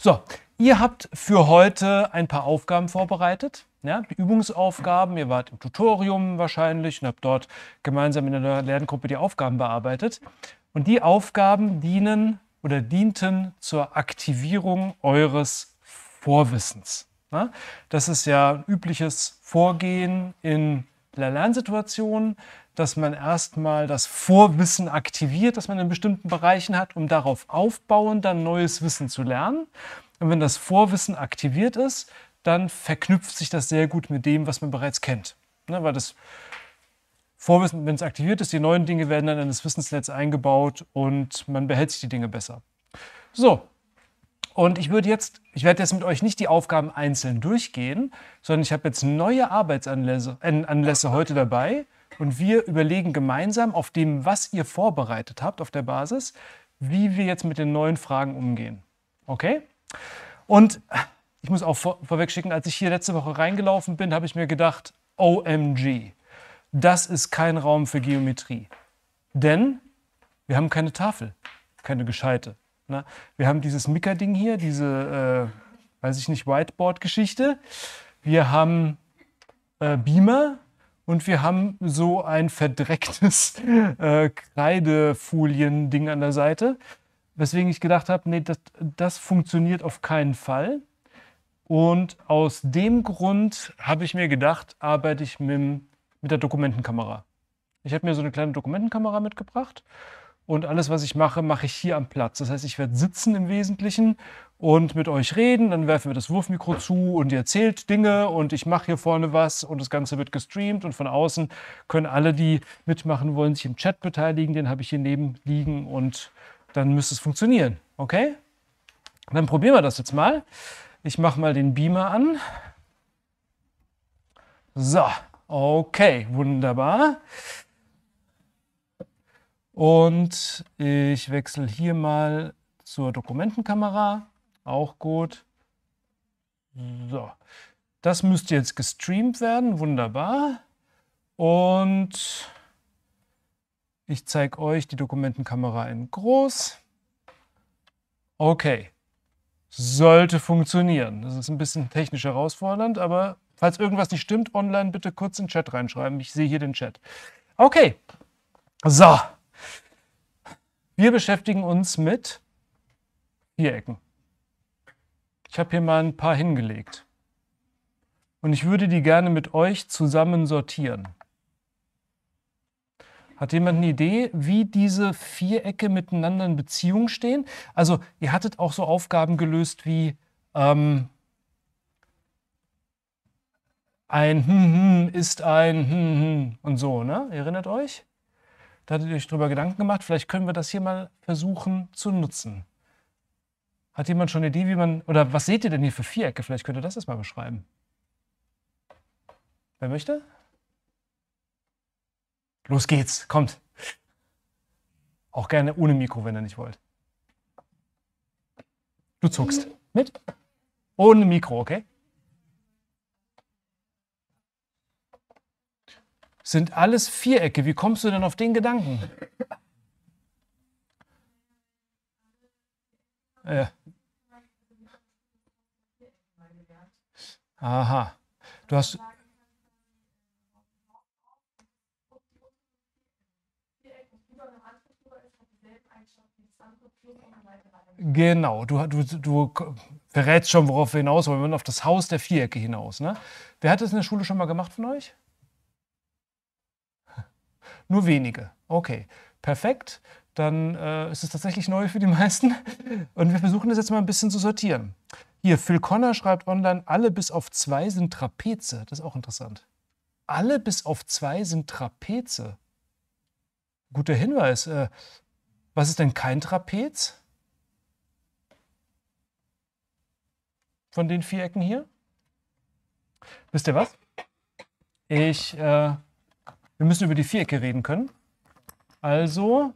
So, ihr habt für heute ein paar Aufgaben vorbereitet. Ja, die Übungsaufgaben, ihr wart im Tutorium wahrscheinlich und habt dort gemeinsam in der Lerngruppe die Aufgaben bearbeitet. Und die Aufgaben dienen oder dienten zur Aktivierung eures Vorwissens. Ja, das ist ja ein übliches Vorgehen in der Lernsituation, dass man erstmal das Vorwissen aktiviert, das man in bestimmten Bereichen hat, um darauf aufbauen, dann neues Wissen zu lernen. Und wenn das Vorwissen aktiviert ist, dann verknüpft sich das sehr gut mit dem, was man bereits kennt. Ne, weil das Vorwissen, wenn es aktiviert ist, die neuen Dinge werden dann in das Wissensnetz eingebaut und man behält sich die Dinge besser. So, und ich würde jetzt, ich werde jetzt mit euch nicht die Aufgaben einzeln durchgehen, sondern ich habe jetzt neue Arbeitsanlässe Anlässe heute dabei, und wir überlegen gemeinsam auf dem, was ihr vorbereitet habt auf der Basis, wie wir jetzt mit den neuen Fragen umgehen. Okay? Und ich muss auch vor vorweg schicken, als ich hier letzte Woche reingelaufen bin, habe ich mir gedacht, OMG, das ist kein Raum für Geometrie. Denn wir haben keine Tafel, keine gescheite. Na, wir haben dieses Mika-Ding hier, diese, äh, weiß ich nicht, Whiteboard-Geschichte. Wir haben äh, Beamer, und wir haben so ein verdrecktes äh, Kreidefolien-Ding an der Seite, weswegen ich gedacht habe, nee, das, das funktioniert auf keinen Fall. Und aus dem Grund habe ich mir gedacht, arbeite ich mit, mit der Dokumentenkamera. Ich habe mir so eine kleine Dokumentenkamera mitgebracht und alles, was ich mache, mache ich hier am Platz. Das heißt, ich werde sitzen im Wesentlichen und mit euch reden, dann werfen wir das Wurfmikro zu und ihr erzählt Dinge und ich mache hier vorne was und das Ganze wird gestreamt und von außen können alle, die mitmachen wollen, sich im Chat beteiligen, den habe ich hier neben liegen und dann müsste es funktionieren, okay? Dann probieren wir das jetzt mal. Ich mache mal den Beamer an. So, okay, wunderbar. Und ich wechsle hier mal zur Dokumentenkamera. Auch gut. So. Das müsste jetzt gestreamt werden. Wunderbar. Und ich zeige euch die Dokumentenkamera in groß. Okay. Sollte funktionieren. Das ist ein bisschen technisch herausfordernd, aber falls irgendwas nicht stimmt, online bitte kurz in den Chat reinschreiben. Ich sehe hier den Chat. Okay. So. Wir beschäftigen uns mit Vierecken. Ich habe hier mal ein paar hingelegt. Und ich würde die gerne mit euch zusammen sortieren. Hat jemand eine Idee, wie diese Vierecke miteinander in Beziehung stehen? Also ihr hattet auch so Aufgaben gelöst wie ähm, ein hm, hm ist ein hm, hm und so, ne? Erinnert euch? Da hattet ihr euch drüber Gedanken gemacht. Vielleicht können wir das hier mal versuchen zu nutzen. Hat jemand schon eine Idee, wie man, oder was seht ihr denn hier für Vierecke? Vielleicht könnt ihr das erstmal beschreiben. Wer möchte? Los geht's, kommt. Auch gerne ohne Mikro, wenn ihr nicht wollt. Du zuckst. Mit? Ohne Mikro, okay? sind alles Vierecke. Wie kommst du denn auf den Gedanken? Äh. Aha. Du hast. Genau, du, du, du verrätst schon, worauf wir hinaus wollen. Wir wollen auf das Haus der Vierecke hinaus. Ne? Wer hat das in der Schule schon mal gemacht von euch? Nur wenige. Okay, perfekt. Dann äh, ist es tatsächlich neu für die meisten. Und wir versuchen das jetzt mal ein bisschen zu sortieren. Hier, Phil Connor schreibt online, alle bis auf zwei sind Trapeze. Das ist auch interessant. Alle bis auf zwei sind Trapeze. Guter Hinweis. Äh, was ist denn kein Trapez? Von den vier Ecken hier? Wisst ihr was? Ich äh, wir müssen über die Vierecke reden können. Also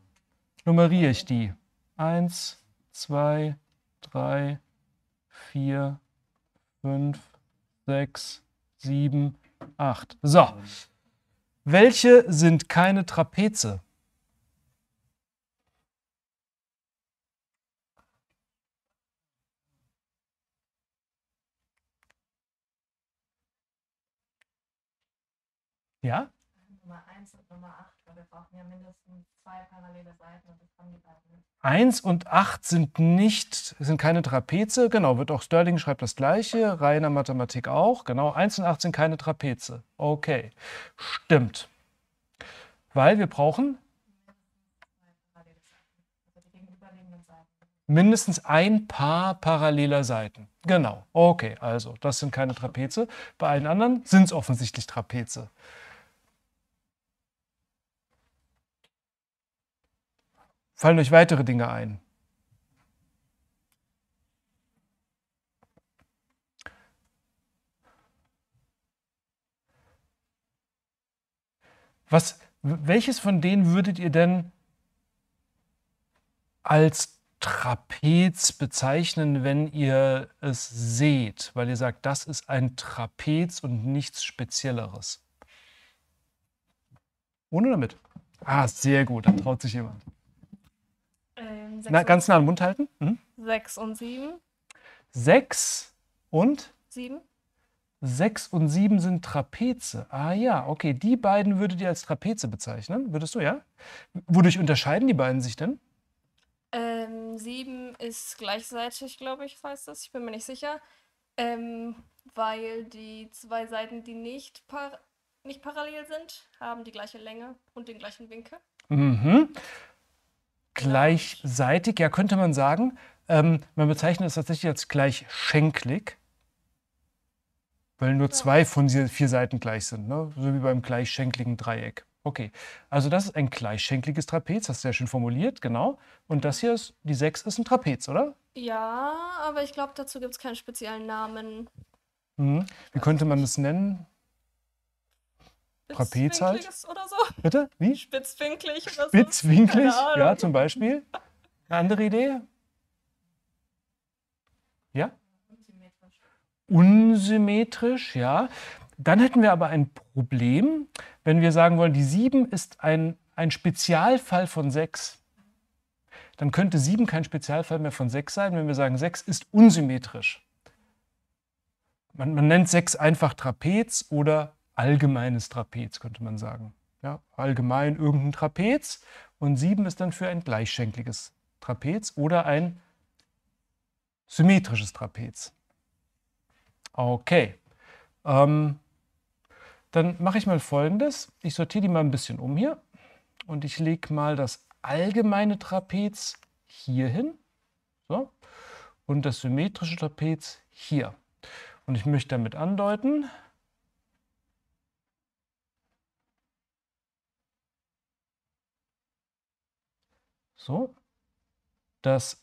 nummeriere ich die. 1, 2, 3, 4, 5, 6, 7, 8. So. Welche sind keine Trapeze? Ja? Nummer 1 und Nummer 8, weil wir brauchen ja mindestens zwei parallele Seiten und das haben die beiden nicht. 1 und 8 sind nicht, sind keine Trapeze, genau, wird auch Sterling schreibt das gleiche, reiner Mathematik auch, genau, 1 und 8 sind keine Trapeze. Okay, stimmt. Weil wir brauchen mindestens ein Paar paralleler Seiten. Genau, okay, also das sind keine Trapeze. Bei allen anderen sind es offensichtlich Trapeze. Fallen euch weitere Dinge ein? Was, welches von denen würdet ihr denn als Trapez bezeichnen, wenn ihr es seht, weil ihr sagt, das ist ein Trapez und nichts Spezielleres? Ohne damit. Ah, sehr gut, da traut sich jemand. Ähm, Na, ganz nah am Mund halten. Mhm. Sechs und sieben. Sechs und? Sieben. Sechs und sieben sind Trapeze. Ah ja, okay. Die beiden würdet ihr als Trapeze bezeichnen, würdest du, ja? Wodurch unterscheiden die beiden sich denn? Ähm, sieben ist gleichseitig, glaube ich, heißt das. Ich bin mir nicht sicher. Ähm, weil die zwei Seiten, die nicht, par nicht parallel sind, haben die gleiche Länge und den gleichen Winkel. Mhm gleichseitig, ja, könnte man sagen. Ähm, man bezeichnet es tatsächlich als gleichschenklig, weil nur zwei von vier Seiten gleich sind, ne? so wie beim gleichschenkligen Dreieck. Okay, also das ist ein gleichschenkliges Trapez, hast du ja schön formuliert, genau. Und das hier ist, die 6 ist ein Trapez, oder? Ja, aber ich glaube, dazu gibt es keinen speziellen Namen. Mhm. Wie könnte man das nennen? Trapez halt. oder so. Bitte? Wie? Spitzwinklig oder so. Spitzwinklig, ja, zum Beispiel. Eine andere Idee? Ja? Unsymmetrisch. Unsymmetrisch, ja. Dann hätten wir aber ein Problem, wenn wir sagen wollen, die 7 ist ein, ein Spezialfall von 6. Dann könnte 7 kein Spezialfall mehr von 6 sein, wenn wir sagen, 6 ist unsymmetrisch. Man, man nennt 6 einfach Trapez oder allgemeines Trapez, könnte man sagen. Ja, allgemein irgendein Trapez und 7 ist dann für ein gleichschenkliges Trapez oder ein symmetrisches Trapez. Okay, ähm, dann mache ich mal folgendes. Ich sortiere die mal ein bisschen um hier und ich lege mal das allgemeine Trapez hier hin so, und das symmetrische Trapez hier. Und ich möchte damit andeuten, so, dass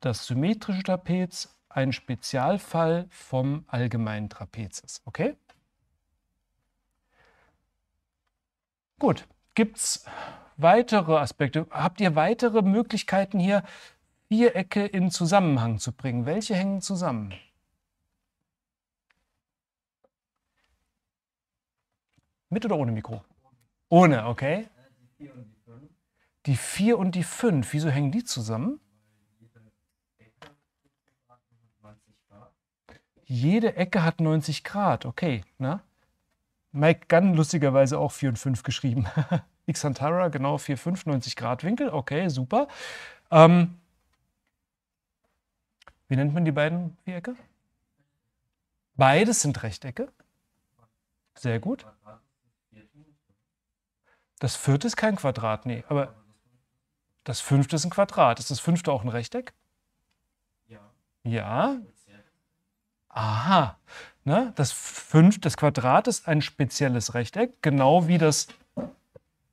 das symmetrische Trapez ein Spezialfall vom allgemeinen Trapez ist. Okay? Gut, gibt es weitere Aspekte? Habt ihr weitere Möglichkeiten hier, Vierecke in Zusammenhang zu bringen? Welche hängen zusammen? Mit oder ohne Mikro? Ohne, okay die 4 und die 5, wieso hängen die zusammen? Jede Ecke hat 90 Grad, okay. Na? Mike Gunn lustigerweise auch 4 und 5 geschrieben. Xantara, genau 4, 5, 90 Grad Winkel, okay, super. Ähm, wie nennt man die beiden Vierecke? Beides sind Rechtecke. Sehr gut. Das vierte ist kein Quadrat, nee, aber das fünfte ist ein Quadrat. Ist das fünfte auch ein Rechteck? Ja. Ja. Aha. Ne? Das, fünfte, das Quadrat ist ein spezielles Rechteck, genau wie das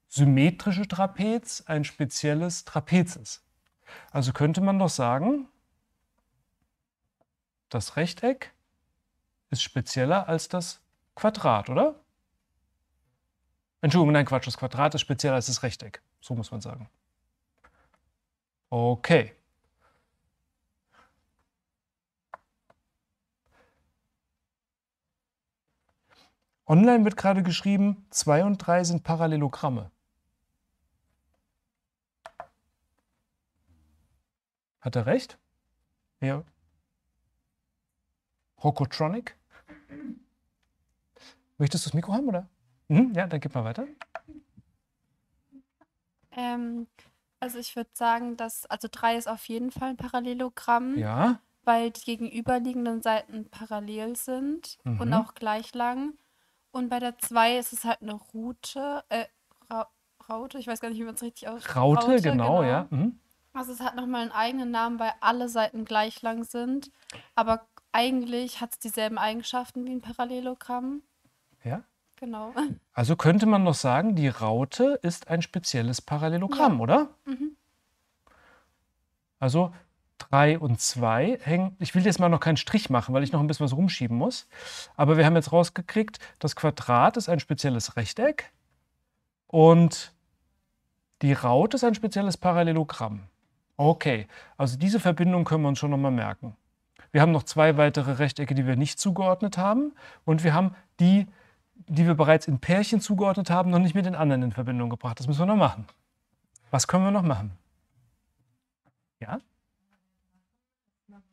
symmetrische Trapez ein spezielles Trapez ist. Also könnte man doch sagen, das Rechteck ist spezieller als das Quadrat, oder? Entschuldigung, nein, Quatsch, das Quadrat ist spezieller als das Rechteck. So muss man sagen. Okay. Online wird gerade geschrieben, 2 und 3 sind Parallelogramme. Hat er recht? Ja. Hokotronic? Möchtest du das Mikro haben, oder? Hm? Ja, dann gib mal weiter. Ähm, also ich würde sagen, dass, also 3 ist auf jeden Fall ein Parallelogramm. Ja. Weil die gegenüberliegenden Seiten parallel sind mhm. und auch gleich lang. Und bei der 2 ist es halt eine Route, äh, Raute, ich weiß gar nicht, wie man es richtig ausspricht. Raute, Raute, genau, genau. ja. Mhm. Also es hat nochmal einen eigenen Namen, weil alle Seiten gleich lang sind. Aber eigentlich hat es dieselben Eigenschaften wie ein Parallelogramm. Ja. Genau. Also könnte man noch sagen, die Raute ist ein spezielles Parallelogramm, ja. oder? Mhm. Also 3 und 2 hängen. Ich will jetzt mal noch keinen Strich machen, weil ich noch ein bisschen was rumschieben muss. Aber wir haben jetzt rausgekriegt, das Quadrat ist ein spezielles Rechteck und die Raute ist ein spezielles Parallelogramm. Okay, also diese Verbindung können wir uns schon nochmal merken. Wir haben noch zwei weitere Rechtecke, die wir nicht zugeordnet haben. Und wir haben die die wir bereits in Pärchen zugeordnet haben, noch nicht mit den anderen in Verbindung gebracht. Das müssen wir noch machen. Was können wir noch machen? Ja?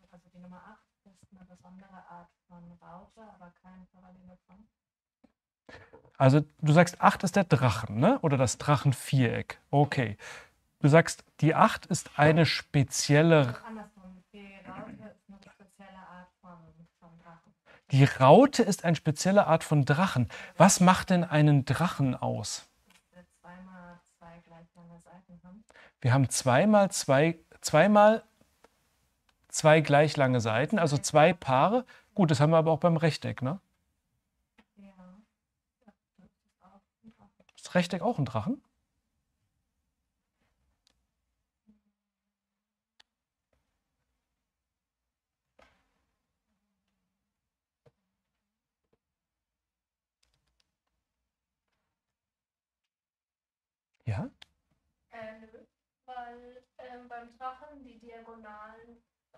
Also die Nummer 8 ist eine besondere Art von Raute, aber kein parallele Also du sagst, 8 ist der Drachen, ne? oder das Drachenviereck. Okay. Du sagst, die 8 ist eine spezielle... Anders Die Raute ist eine spezielle Art von Drachen. Was macht denn einen Drachen aus? Wir haben zweimal zwei, zweimal zwei gleich lange Seiten, also zwei Paare. Gut, das haben wir aber auch beim Rechteck, ne? Ist Rechteck auch ein Drachen? beim Drachen die Diagonalen, äh,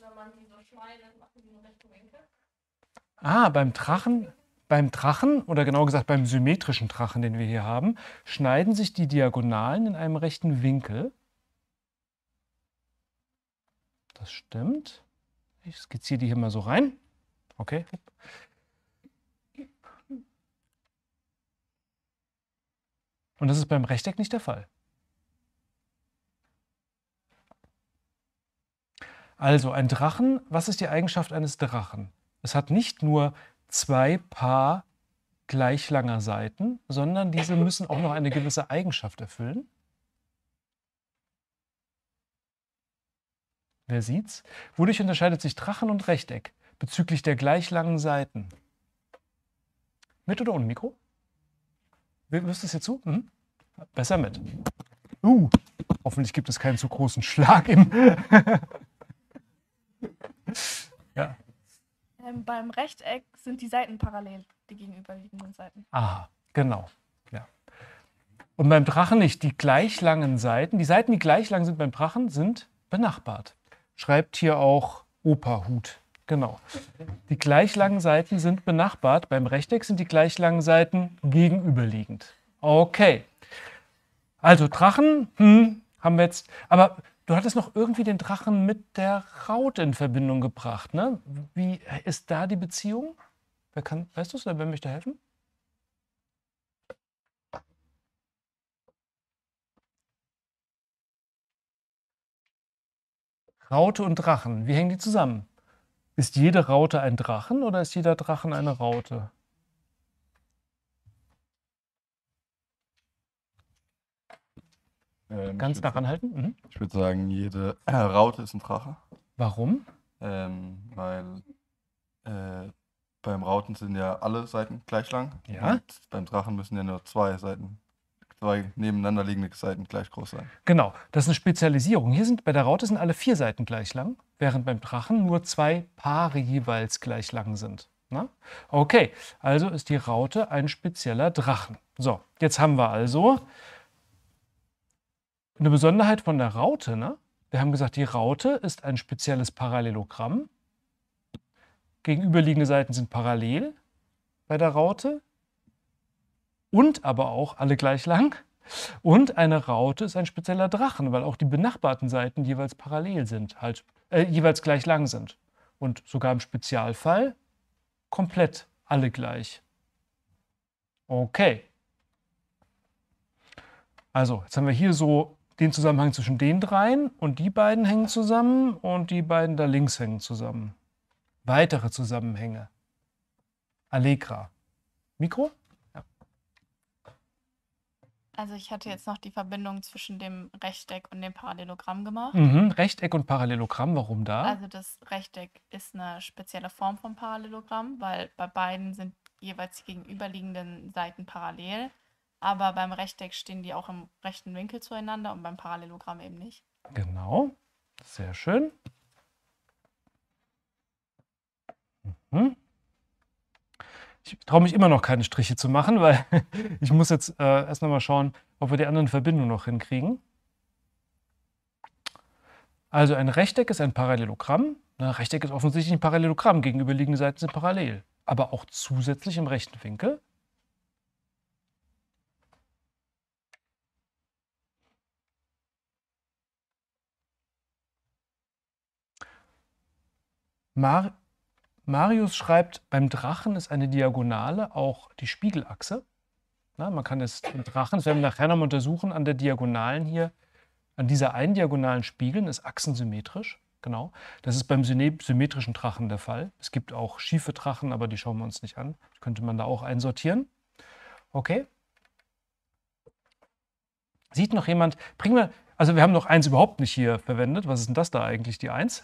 wenn man die so schneidet, machen die einen rechten Winkel. Ah, beim Drachen. Beim Drachen, oder genau gesagt beim symmetrischen Drachen, den wir hier haben, schneiden sich die Diagonalen in einem rechten Winkel. Das stimmt. Ich skizziere die hier mal so rein. Okay. Und das ist beim Rechteck nicht der Fall. Also ein Drachen, was ist die Eigenschaft eines Drachen? Es hat nicht nur zwei Paar gleich langer Seiten, sondern diese müssen auch noch eine gewisse Eigenschaft erfüllen. Wer sieht's? Wodurch unterscheidet sich Drachen und Rechteck bezüglich der gleich langen Seiten? Mit oder ohne Mikro? Wirst du es hier zu? Mhm. Besser mit. Uh, hoffentlich gibt es keinen zu großen Schlag im. beim Rechteck sind die Seiten parallel, die gegenüberliegenden Seiten. Aha, genau. Ja. Und beim Drachen nicht. Die gleich langen Seiten, die Seiten, die gleich lang sind beim Drachen, sind benachbart. Schreibt hier auch Operhut. Genau. Die gleich langen Seiten sind benachbart. Beim Rechteck sind die gleich langen Seiten gegenüberliegend. Okay. Also Drachen, hm, haben wir jetzt. Aber Du hattest noch irgendwie den Drachen mit der Raut in Verbindung gebracht. Ne? Wie ist da die Beziehung? Wer kann, weißt du es oder wer möchte helfen? Raute und Drachen, wie hängen die zusammen? Ist jede Raute ein Drachen oder ist jeder Drachen eine Raute? Ähm, Ganz nah ranhalten? Mhm. Ich würde sagen, jede äh, Raute ist ein Drache. Warum? Ähm, weil äh, beim Rauten sind ja alle Seiten gleich lang. Ja. Und beim Drachen müssen ja nur zwei Seiten, zwei nebeneinander liegende Seiten gleich groß sein. Genau, das ist eine Spezialisierung. Hier sind bei der Raute sind alle vier Seiten gleich lang, während beim Drachen nur zwei Paare jeweils gleich lang sind. Na? Okay, also ist die Raute ein spezieller Drachen. So, jetzt haben wir also eine Besonderheit von der Raute, ne? Wir haben gesagt, die Raute ist ein spezielles Parallelogramm. Gegenüberliegende Seiten sind parallel bei der Raute und aber auch alle gleich lang. Und eine Raute ist ein spezieller Drachen, weil auch die benachbarten Seiten jeweils parallel sind, halt, äh, jeweils gleich lang sind. Und sogar im Spezialfall komplett alle gleich. Okay. Also, jetzt haben wir hier so den Zusammenhang zwischen den dreien und die beiden hängen zusammen und die beiden da links hängen zusammen. Weitere Zusammenhänge. Allegra. Mikro? Ja. Also ich hatte jetzt noch die Verbindung zwischen dem Rechteck und dem Parallelogramm gemacht. Mhm, Rechteck und Parallelogramm, warum da? Also das Rechteck ist eine spezielle Form von Parallelogramm, weil bei beiden sind jeweils die gegenüberliegenden Seiten parallel aber beim Rechteck stehen die auch im rechten Winkel zueinander und beim Parallelogramm eben nicht. Genau, sehr schön. Mhm. Ich traue mich immer noch keine Striche zu machen, weil ich muss jetzt äh, erst nochmal schauen, ob wir die anderen Verbindungen noch hinkriegen. Also ein Rechteck ist ein Parallelogramm. Ein ne, Rechteck ist offensichtlich ein Parallelogramm. Gegenüberliegende Seiten sind parallel, aber auch zusätzlich im rechten Winkel. Mar Marius schreibt, beim Drachen ist eine Diagonale auch die Spiegelachse. Na, man kann es den Drachen, das werden wir nachher nochmal untersuchen, an der Diagonalen hier, an dieser einen Diagonalen spiegeln, ist achsensymmetrisch. Genau. Das ist beim symmetrischen Drachen der Fall. Es gibt auch schiefe Drachen, aber die schauen wir uns nicht an. Die könnte man da auch einsortieren. Okay. Sieht noch jemand, bringen wir, also wir haben noch eins überhaupt nicht hier verwendet. Was ist denn das da eigentlich, die Eins?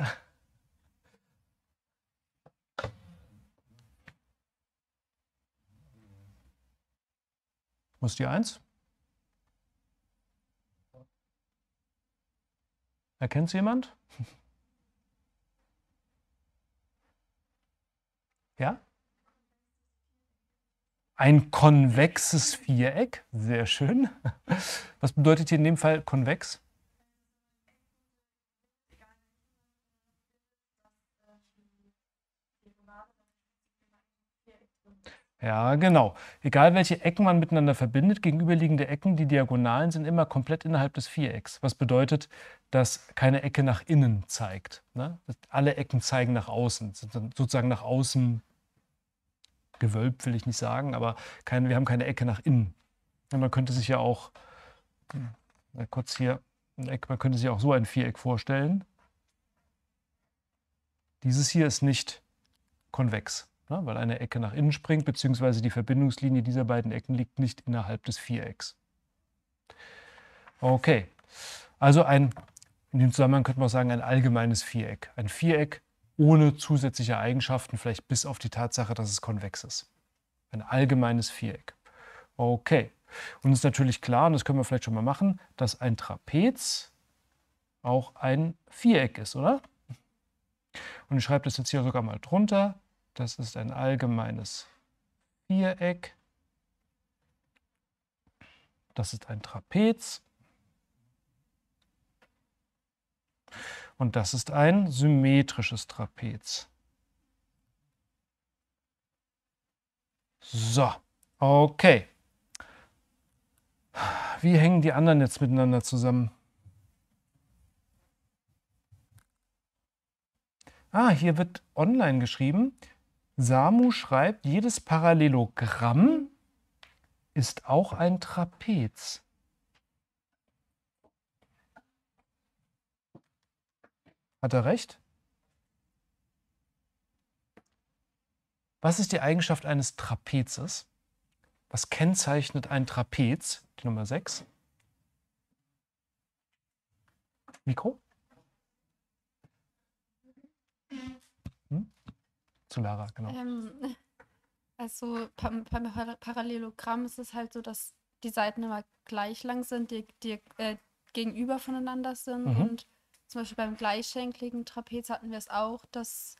Muss die 1? Erkennt es jemand? ja? Ein konvexes Viereck, sehr schön. Was bedeutet hier in dem Fall konvex? Ja, genau. Egal welche Ecken man miteinander verbindet, gegenüberliegende Ecken, die Diagonalen, sind immer komplett innerhalb des Vierecks. Was bedeutet, dass keine Ecke nach innen zeigt. Ne? Alle Ecken zeigen nach außen, sind dann sozusagen nach außen gewölbt, will ich nicht sagen, aber kein, wir haben keine Ecke nach innen. Und man könnte sich ja auch, kurz hier, Eck, man könnte sich auch so ein Viereck vorstellen. Dieses hier ist nicht konvex ne, weil eine Ecke nach innen springt, beziehungsweise die Verbindungslinie dieser beiden Ecken liegt nicht innerhalb des Vierecks. Okay, also ein, in dem Zusammenhang könnte man auch sagen, ein allgemeines Viereck. Ein Viereck ohne zusätzliche Eigenschaften, vielleicht bis auf die Tatsache, dass es konvex ist. Ein allgemeines Viereck. Okay, und es ist natürlich klar, und das können wir vielleicht schon mal machen, dass ein Trapez auch ein Viereck ist, oder? Und ich schreibe das jetzt hier sogar mal drunter. Das ist ein allgemeines Viereck. Das ist ein Trapez. Und das ist ein symmetrisches Trapez. So, okay. Wie hängen die anderen jetzt miteinander zusammen? Ah, hier wird online geschrieben. Samu schreibt, jedes Parallelogramm ist auch ein Trapez. Hat er recht? Was ist die Eigenschaft eines Trapezes? Was kennzeichnet ein Trapez? Die Nummer 6. Mikro? zu Lara, genau. Ähm, also beim, beim Parallelogramm ist es halt so, dass die Seiten immer gleich lang sind, die, die äh, gegenüber voneinander sind. Mhm. Und zum Beispiel beim gleichschenkligen Trapez hatten wir es auch, dass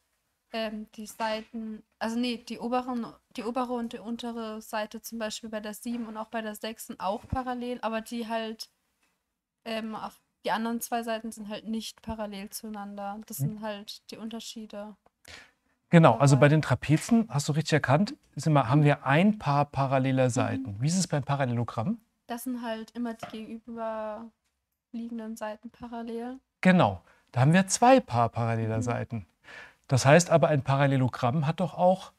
ähm, die Seiten, also nee, die, oberen, die obere und die untere Seite zum Beispiel bei der 7 und auch bei der 6 sind auch parallel, aber die halt ähm, auf die anderen zwei Seiten sind halt nicht parallel zueinander. Das mhm. sind halt die Unterschiede. Genau, also bei den Trapezen, hast du richtig erkannt, immer, haben wir ein paar paralleler mhm. Seiten. Wie ist es beim Parallelogramm? Das sind halt immer die gegenüberliegenden Seiten parallel. Genau, da haben wir zwei Paar paralleler mhm. Seiten. Das heißt aber, ein Parallelogramm hat doch auch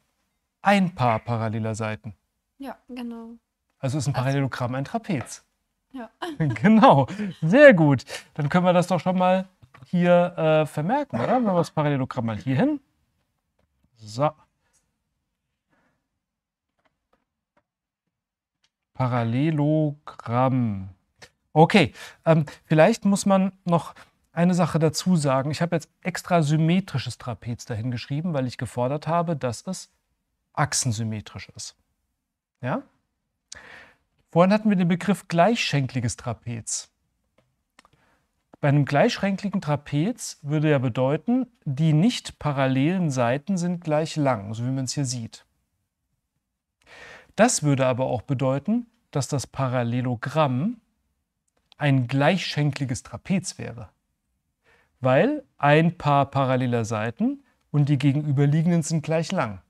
ein Paar paralleler Seiten. Ja, genau. Also ist ein also Parallelogramm ein Trapez. Ja. genau, sehr gut. Dann können wir das doch schon mal hier äh, vermerken, oder? Wenn wir das Parallelogramm mal hier hin so. Parallelogramm. Okay, ähm, vielleicht muss man noch eine Sache dazu sagen. Ich habe jetzt extra symmetrisches Trapez dahin geschrieben, weil ich gefordert habe, dass es achsensymmetrisch ist. Ja? Vorhin hatten wir den Begriff gleichschenkliges Trapez. Bei einem gleichschenkligen Trapez würde ja bedeuten, die nicht parallelen Seiten sind gleich lang, so wie man es hier sieht. Das würde aber auch bedeuten, dass das Parallelogramm ein gleichschenkliges Trapez wäre, weil ein Paar paralleler Seiten und die gegenüberliegenden sind gleich lang.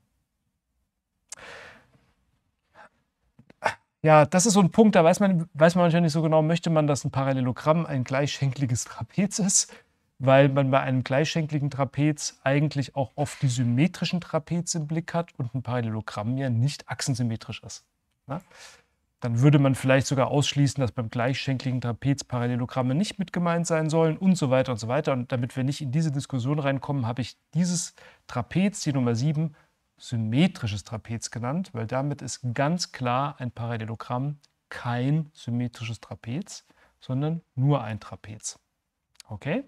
Ja, das ist so ein Punkt, da weiß man, weiß man manchmal nicht so genau, möchte man, dass ein Parallelogramm ein gleichschenkliges Trapez ist, weil man bei einem gleichschenkligen Trapez eigentlich auch oft die symmetrischen Trapeze im Blick hat und ein Parallelogramm ja nicht achsensymmetrisch ist. Ja? Ne? Dann würde man vielleicht sogar ausschließen, dass beim gleichschenkligen Trapez Parallelogramme nicht mit gemeint sein sollen und so weiter und so weiter. Und damit wir nicht in diese Diskussion reinkommen, habe ich dieses Trapez, die Nummer 7, symmetrisches Trapez genannt, weil damit ist ganz klar ein Parallelogramm kein symmetrisches Trapez, sondern nur ein Trapez. Okay?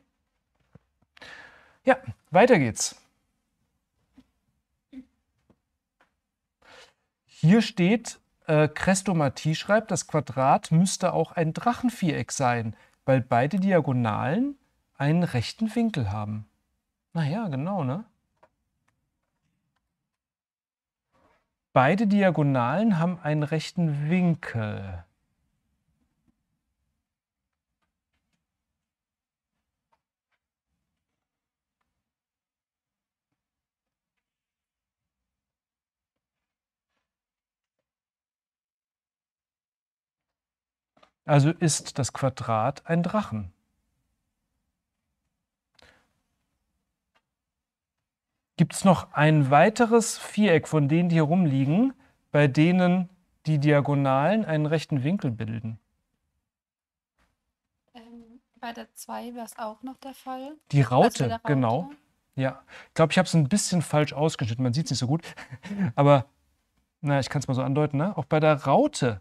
Ja, weiter geht's. Hier steht, äh, Crestomatie schreibt, das Quadrat müsste auch ein Drachenviereck sein, weil beide Diagonalen einen rechten Winkel haben. Naja, genau, ne? Beide Diagonalen haben einen rechten Winkel. Also ist das Quadrat ein Drachen. gibt es noch ein weiteres Viereck von denen, die hier rumliegen, bei denen die Diagonalen einen rechten Winkel bilden. Ähm, bei der 2 wäre es auch noch der Fall. Die also Raute, Raute? genau. Ja, ich glaube, ich habe es ein bisschen falsch ausgeschnitten. Man sieht es nicht so gut. Aber na, ich kann es mal so andeuten. Ne? Auch bei der Raute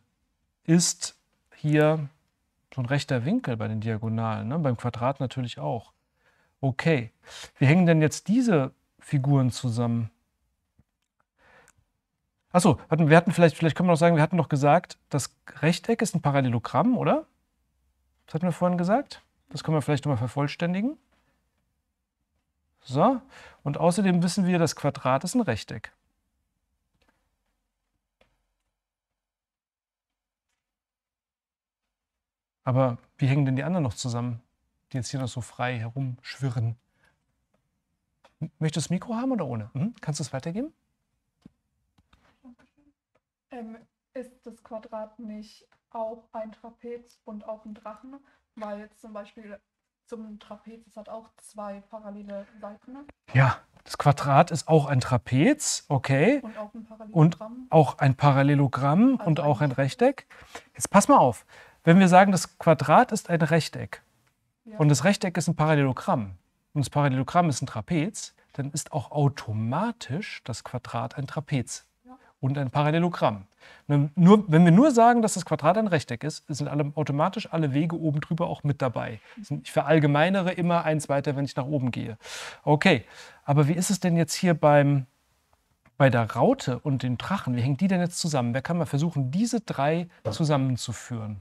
ist hier so ein rechter Winkel bei den Diagonalen. Ne? Beim Quadrat natürlich auch. Okay, wie hängen denn jetzt diese Figuren zusammen. Achso, hatten, wir hatten vielleicht, vielleicht können wir noch sagen, wir hatten noch gesagt, das Rechteck ist ein Parallelogramm, oder? Das hatten wir vorhin gesagt. Das können wir vielleicht nochmal vervollständigen. So, und außerdem wissen wir, das Quadrat ist ein Rechteck. Aber wie hängen denn die anderen noch zusammen, die jetzt hier noch so frei herumschwirren? Möchtest du das Mikro haben oder ohne? Hm? Kannst du es weitergeben? Ähm, ist das Quadrat nicht auch ein Trapez und auch ein Drachen? Weil jetzt zum Beispiel zum Trapez, es hat auch zwei parallele Seiten. Ja, das Quadrat ist auch ein Trapez, okay. Und auch ein Parallelogramm. Und auch ein Parallelogramm also und auch ein Rechteck. Jetzt pass mal auf. Wenn wir sagen, das Quadrat ist ein Rechteck ja. und das Rechteck ist ein Parallelogramm, und das Parallelogramm ist ein Trapez, dann ist auch automatisch das Quadrat ein Trapez und ein Parallelogramm. Wenn, nur, wenn wir nur sagen, dass das Quadrat ein Rechteck ist, sind alle, automatisch alle Wege oben drüber auch mit dabei. Ich verallgemeinere immer eins weiter, wenn ich nach oben gehe. Okay, aber wie ist es denn jetzt hier beim, bei der Raute und dem Drachen? Wie hängen die denn jetzt zusammen? Wer kann mal versuchen, diese drei zusammenzuführen?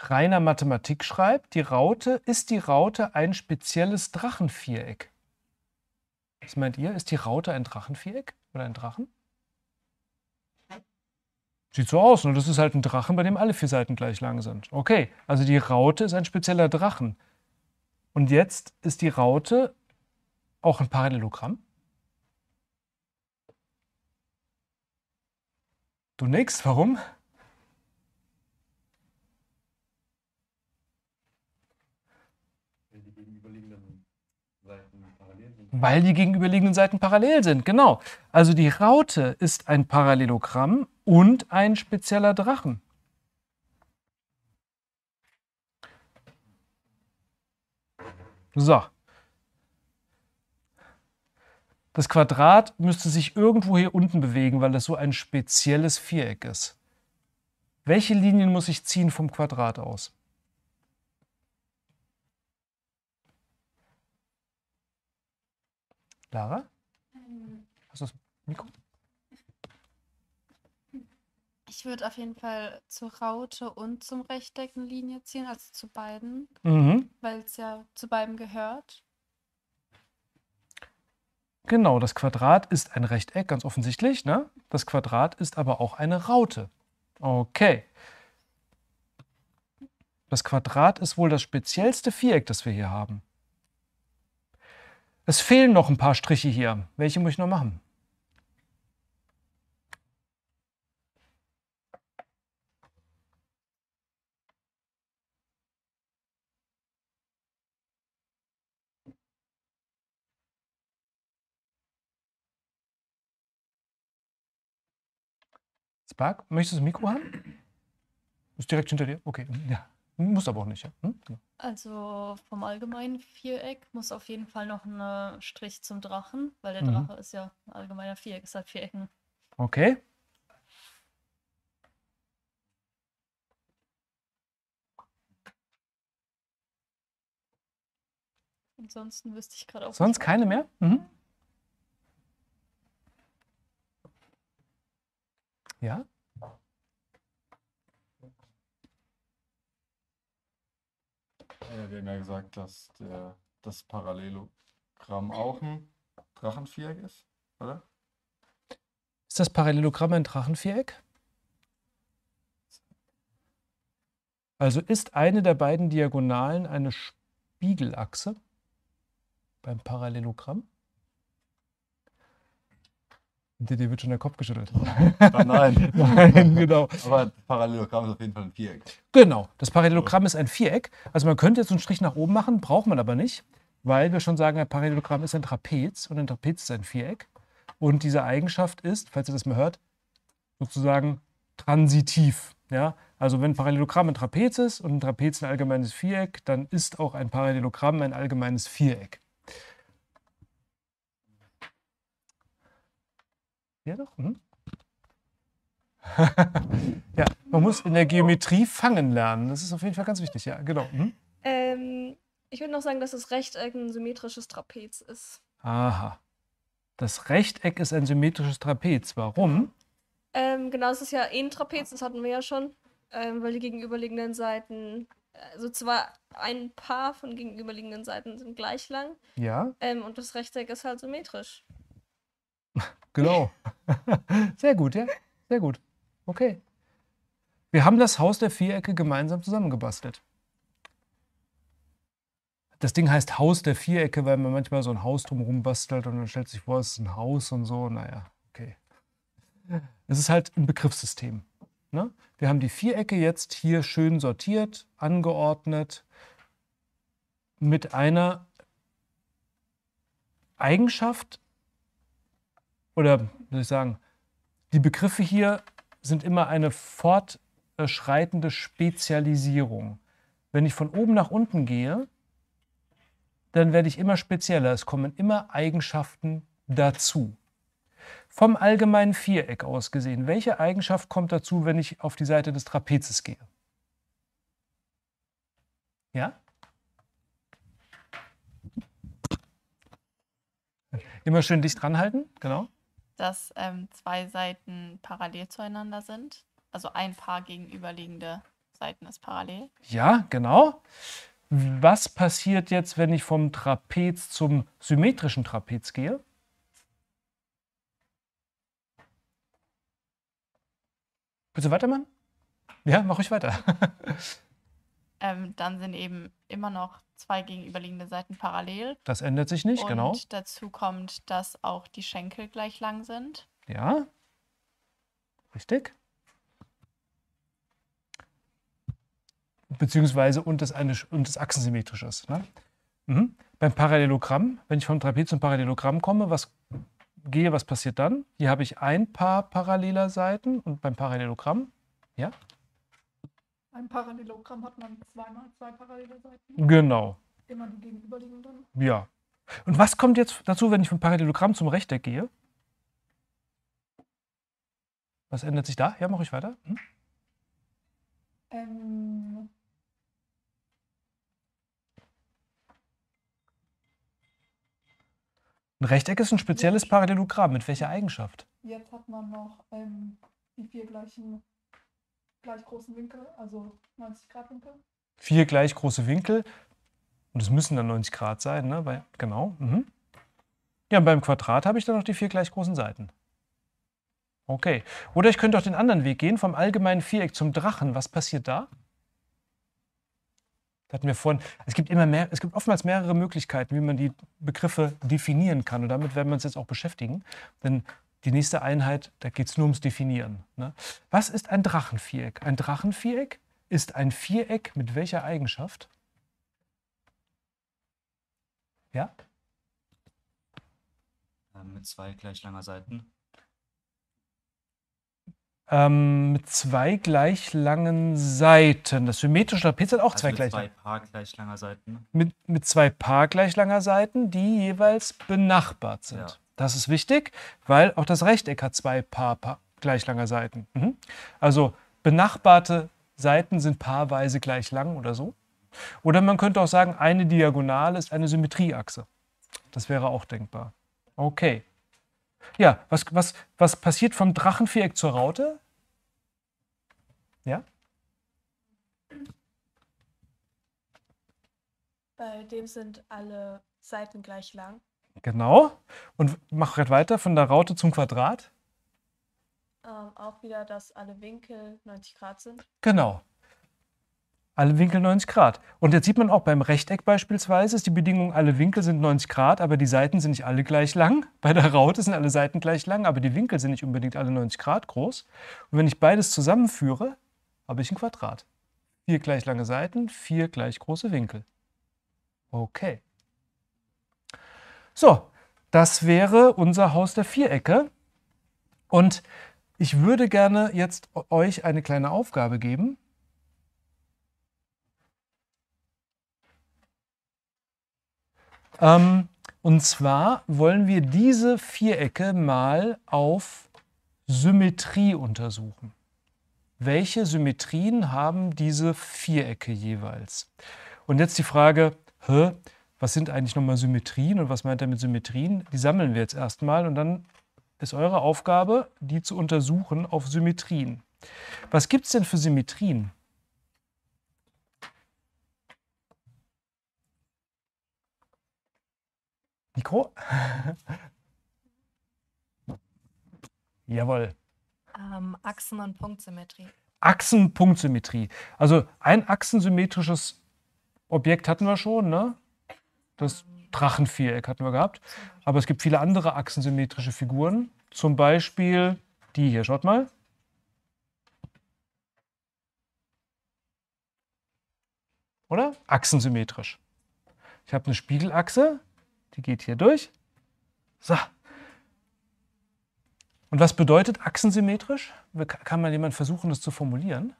reiner Mathematik schreibt, die Raute, ist die Raute ein spezielles Drachenviereck? Was meint ihr? Ist die Raute ein Drachenviereck oder ein Drachen? Sieht so aus, nur das ist halt ein Drachen, bei dem alle vier Seiten gleich lang sind. Okay, also die Raute ist ein spezieller Drachen. Und jetzt ist die Raute auch ein Parallelogramm? Du nix, warum? Weil die gegenüberliegenden Seiten parallel sind, genau. Also die Raute ist ein Parallelogramm und ein spezieller Drachen. So. Das Quadrat müsste sich irgendwo hier unten bewegen, weil das so ein spezielles Viereck ist. Welche Linien muss ich ziehen vom Quadrat aus? Lara? Ähm. Hast du das Mikro? Ich würde auf jeden Fall zur Raute und zum rechtecken Linie ziehen, also zu beiden, mhm. weil es ja zu beiden gehört. Genau, das Quadrat ist ein Rechteck, ganz offensichtlich. Ne? Das Quadrat ist aber auch eine Raute. Okay. Das Quadrat ist wohl das speziellste Viereck, das wir hier haben. Es fehlen noch ein paar Striche hier. Welche muss ich noch machen? Spark, möchtest du das Mikro haben? Ist direkt hinter dir? Okay. Ja. Muss aber auch nicht, ja. Hm? Genau. Also vom allgemeinen Viereck muss auf jeden Fall noch ein äh, Strich zum Drachen, weil der mhm. Drache mhm. ist ja ein allgemeiner Viereck, es hat vier Ecken. Okay. Ansonsten wüsste ich gerade auch. Sonst keine mehr? Mhm. Ja. Äh, wir haben ja gesagt, dass der, das Parallelogramm auch ein Drachenviereck ist, oder? Ist das Parallelogramm ein Drachenviereck? Also ist eine der beiden Diagonalen eine Spiegelachse beim Parallelogramm? dir, dir wird schon der Kopf geschüttelt. Ah, nein. nein, genau. Aber Parallelogramm ist auf jeden Fall ein Viereck. Genau, das Parallelogramm ist ein Viereck. Also man könnte jetzt einen Strich nach oben machen, braucht man aber nicht, weil wir schon sagen, ein Parallelogramm ist ein Trapez und ein Trapez ist ein Viereck. Und diese Eigenschaft ist, falls ihr das mal hört, sozusagen transitiv. Ja? Also wenn ein Parallelogramm ein Trapez ist und ein Trapez ein allgemeines Viereck, dann ist auch ein Parallelogramm ein allgemeines Viereck. Ja, doch. Hm? ja, man muss in der Geometrie fangen lernen. Das ist auf jeden Fall ganz wichtig, ja, genau. Hm? Ähm, ich würde noch sagen, dass das Rechteck ein symmetrisches Trapez ist. Aha. Das Rechteck ist ein symmetrisches Trapez. Warum? Ähm, genau, es ist ja ein Trapez, das hatten wir ja schon, ähm, weil die gegenüberliegenden Seiten, also zwar ein Paar von gegenüberliegenden Seiten sind gleich lang. Ja. Ähm, und das Rechteck ist halt symmetrisch. Genau. Sehr gut, ja. Sehr gut. Okay. Wir haben das Haus der Vierecke gemeinsam zusammengebastelt. Das Ding heißt Haus der Vierecke, weil man manchmal so ein Haus drumherum bastelt und dann stellt sich vor, es ist ein Haus und so. Naja, okay. Es ist halt ein Begriffssystem. Ne? Wir haben die Vierecke jetzt hier schön sortiert, angeordnet, mit einer Eigenschaft, oder soll ich sagen, die Begriffe hier sind immer eine fortschreitende Spezialisierung. Wenn ich von oben nach unten gehe, dann werde ich immer spezieller. Es kommen immer Eigenschaften dazu. Vom allgemeinen Viereck aus gesehen, welche Eigenschaft kommt dazu, wenn ich auf die Seite des Trapezes gehe? Ja? Immer schön dicht dranhalten, genau dass ähm, zwei Seiten parallel zueinander sind. Also ein paar gegenüberliegende Seiten ist parallel. Ja, genau. Was passiert jetzt, wenn ich vom Trapez zum symmetrischen Trapez gehe? Willst du weitermachen? Ja, mach ich weiter. ähm, dann sind eben immer noch zwei gegenüberliegende Seiten parallel. Das ändert sich nicht, Und genau. Und dazu kommt, dass auch die Schenkel gleich lang sind. Ja. Richtig. Beziehungsweise und das, eine, und das achsensymmetrisch ist. Ne? Mhm. Beim Parallelogramm, wenn ich vom Trapez zum Parallelogramm komme, was gehe, was passiert dann? Hier habe ich ein paar paralleler Seiten und beim Parallelogramm, ja? Ein Parallelogramm hat man zweimal zwei parallele Seiten. Genau. Immer die gegenüberliegenden. Ja. Und was kommt jetzt dazu, wenn ich vom Parallelogramm zum Rechteck gehe? Was ändert sich da? Ja, mache ich weiter. Hm? Ähm Ein Rechteck ist ein spezielles Parallelogramm. Mit welcher Eigenschaft? Jetzt hat man noch ähm, die vier gleichen gleich großen Winkel, also 90 Grad Winkel. Vier gleich große Winkel. Und es müssen dann 90 Grad sein, ne? Weil, genau. Mhm. Ja, beim Quadrat habe ich dann noch die vier gleich großen Seiten. Okay. Oder ich könnte auch den anderen Weg gehen, vom allgemeinen Viereck zum Drachen. Was passiert da? Da hatten wir vorhin, es gibt immer mehr, es gibt oftmals mehrere Möglichkeiten, wie man die Begriffe definieren kann. Und damit werden wir uns jetzt auch beschäftigen. Denn die nächste Einheit, da geht es nur ums Definieren. Ne? Was ist ein Drachenviereck? Ein Drachenviereck ist ein Viereck mit welcher Eigenschaft? Ja? Ähm, mit zwei gleich langer Seiten. Ähm, mit zwei gleich langen Seiten. Das symmetrische Trapez hat auch also zwei gleich zwei Paar gleich langer Seiten. Mit, mit zwei Paar gleich langer Seiten, die jeweils benachbart sind. Ja. Das ist wichtig, weil auch das Rechteck hat zwei Paar, Paar gleich langer Seiten. Mhm. Also benachbarte Seiten sind paarweise gleich lang oder so. Oder man könnte auch sagen, eine Diagonale ist eine Symmetrieachse. Das wäre auch denkbar. Okay. Ja, was, was, was passiert vom Drachenviereck zur Raute? Ja? Bei dem sind alle Seiten gleich lang. Genau. Und mach gerade weiter von der Raute zum Quadrat. Ähm, auch wieder, dass alle Winkel 90 Grad sind. Genau. Alle Winkel 90 Grad. Und jetzt sieht man auch beim Rechteck beispielsweise, ist die Bedingung, alle Winkel sind 90 Grad, aber die Seiten sind nicht alle gleich lang. Bei der Raute sind alle Seiten gleich lang, aber die Winkel sind nicht unbedingt alle 90 Grad groß. Und wenn ich beides zusammenführe, habe ich ein Quadrat. Vier gleich lange Seiten, vier gleich große Winkel. Okay. So, das wäre unser Haus der Vierecke. Und ich würde gerne jetzt euch eine kleine Aufgabe geben. Ähm, und zwar wollen wir diese Vierecke mal auf Symmetrie untersuchen. Welche Symmetrien haben diese Vierecke jeweils? Und jetzt die Frage, hä, was sind eigentlich nochmal Symmetrien und was meint er mit Symmetrien? Die sammeln wir jetzt erstmal und dann ist eure Aufgabe, die zu untersuchen auf Symmetrien. Was gibt es denn für Symmetrien? Mikro? Jawohl. Ähm, Achsen- und Punktsymmetrie. Achsen-Punktsymmetrie. Also ein achsensymmetrisches Objekt hatten wir schon, ne? Das Drachenviereck hatten wir gehabt. Aber es gibt viele andere achsensymmetrische Figuren. Zum Beispiel die hier, schaut mal. Oder? Achsensymmetrisch. Ich habe eine Spiegelachse, die geht hier durch. So. Und was bedeutet achsensymmetrisch? Kann mal jemand versuchen, das zu formulieren?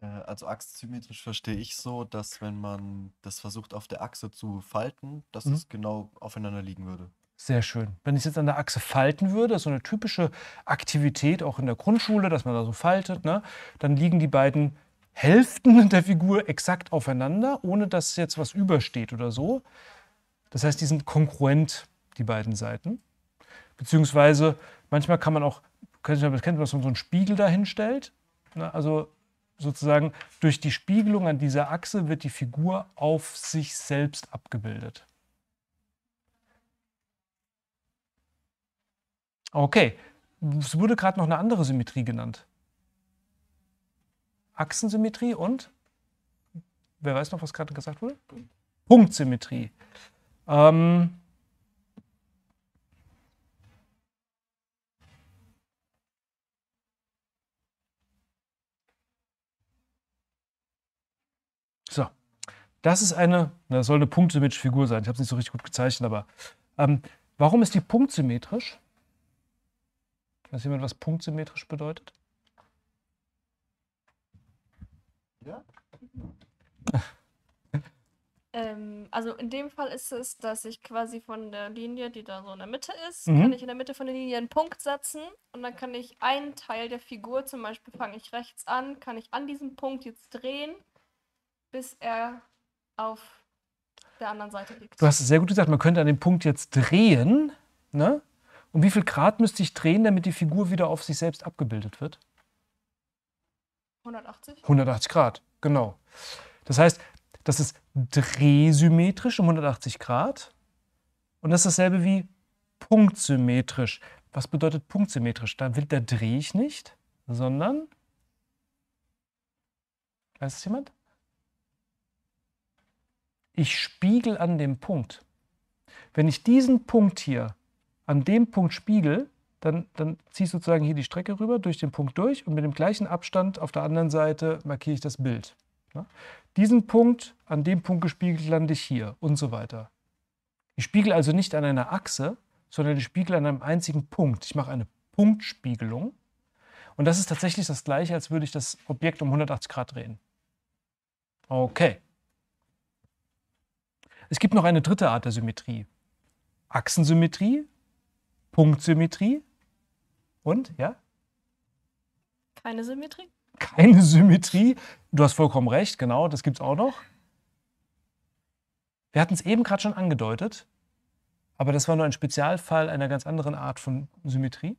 Äh, also achssymmetrisch verstehe ich so, dass wenn man das versucht auf der Achse zu falten, dass mhm. es genau aufeinander liegen würde. Sehr schön. Wenn ich es jetzt an der Achse falten würde, so eine typische Aktivität auch in der Grundschule, dass man da so faltet, ne, dann liegen die beiden Hälften der Figur exakt aufeinander, ohne dass jetzt was übersteht oder so. Das heißt, die sind kongruent, die beiden Seiten. Beziehungsweise manchmal kann man auch, das kennt man, dass man so einen Spiegel dahinstellt. Ne, also sozusagen durch die Spiegelung an dieser Achse wird die Figur auf sich selbst abgebildet. Okay, es wurde gerade noch eine andere Symmetrie genannt. Achsensymmetrie und, wer weiß noch, was gerade gesagt wurde? Punktsymmetrie. Ähm, Das ist eine, das soll eine punktsymmetrische Figur sein. Ich habe es nicht so richtig gut gezeichnet, aber ähm, warum ist die punktsymmetrisch? Weiß jemand, was punktsymmetrisch bedeutet? Ja. ähm, also in dem Fall ist es, dass ich quasi von der Linie, die da so in der Mitte ist, mhm. kann ich in der Mitte von der Linie einen Punkt setzen und dann kann ich einen Teil der Figur, zum Beispiel fange ich rechts an, kann ich an diesem Punkt jetzt drehen, bis er auf der anderen Seite liegt. Du hast es sehr gut gesagt, man könnte an dem Punkt jetzt drehen. Ne? Um wie viel Grad müsste ich drehen, damit die Figur wieder auf sich selbst abgebildet wird? 180? 180 Grad, genau. Das heißt, das ist drehsymmetrisch um 180 Grad und das ist dasselbe wie punktsymmetrisch. Was bedeutet punktsymmetrisch? Da, will, da drehe ich nicht, sondern. Weiß es jemand? ich spiegel an dem Punkt. Wenn ich diesen Punkt hier an dem Punkt spiegel, dann, dann ziehe ich sozusagen hier die Strecke rüber, durch den Punkt durch und mit dem gleichen Abstand auf der anderen Seite markiere ich das Bild. Ja? Diesen Punkt, an dem Punkt gespiegelt, lande ich hier und so weiter. Ich spiegel also nicht an einer Achse, sondern ich spiegel an einem einzigen Punkt. Ich mache eine Punktspiegelung. Und das ist tatsächlich das gleiche, als würde ich das Objekt um 180 Grad drehen. Okay. Es gibt noch eine dritte Art der Symmetrie. Achsensymmetrie, Punktsymmetrie und, ja? Keine Symmetrie? Keine Symmetrie. Du hast vollkommen recht, genau, das gibt es auch noch. Wir hatten es eben gerade schon angedeutet, aber das war nur ein Spezialfall einer ganz anderen Art von Symmetrie.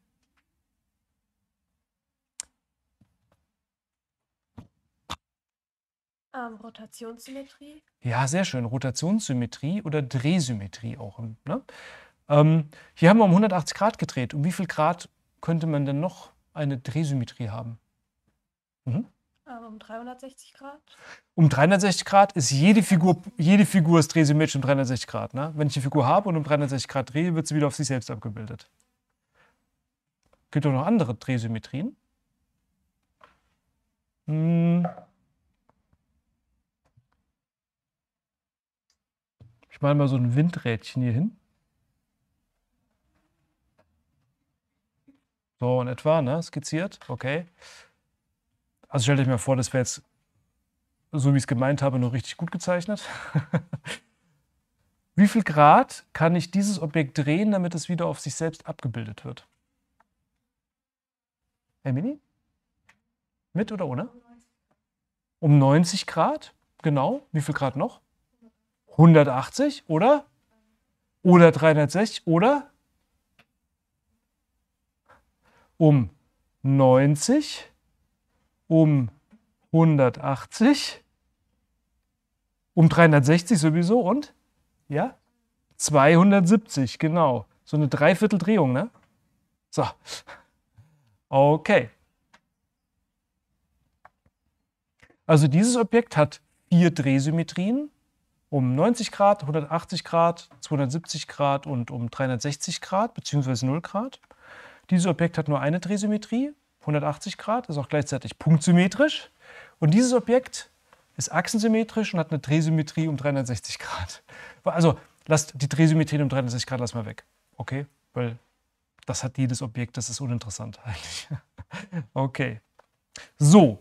Ähm, Rotationssymmetrie. Ja, sehr schön. Rotationssymmetrie oder Drehsymmetrie auch. Ne? Ähm, hier haben wir um 180 Grad gedreht. Um wie viel Grad könnte man denn noch eine Drehsymmetrie haben? Mhm. Ähm, um 360 Grad? Um 360 Grad ist jede Figur, jede Figur ist drehsymmetrisch um 360 Grad. Ne? Wenn ich eine Figur habe und um 360 Grad drehe, wird sie wieder auf sich selbst abgebildet. Gibt es noch andere Drehsymmetrien? Hm. Ich mal mal so ein Windrädchen hier hin. So in etwa, ne? Skizziert, okay. Also stellt euch mal vor, das wäre jetzt, so wie ich es gemeint habe, nur richtig gut gezeichnet. wie viel Grad kann ich dieses Objekt drehen, damit es wieder auf sich selbst abgebildet wird? Mini? Mit oder ohne? Um 90 Grad, genau. Wie viel Grad noch? 180 oder oder 360 oder um 90 um 180 um 360 sowieso und ja 270 genau so eine Dreivierteldrehung ne so okay also dieses Objekt hat vier Drehsymmetrien um 90 Grad, 180 Grad, 270 Grad und um 360 Grad bzw. 0 Grad. Dieses Objekt hat nur eine Drehsymmetrie, 180 Grad, ist auch gleichzeitig punktsymmetrisch. Und dieses Objekt ist achsensymmetrisch und hat eine Drehsymmetrie um 360 Grad. Also lasst die Drehsymmetrien um 360 Grad lass mal weg. Okay? Weil das hat jedes Objekt, das ist uninteressant eigentlich. okay. So,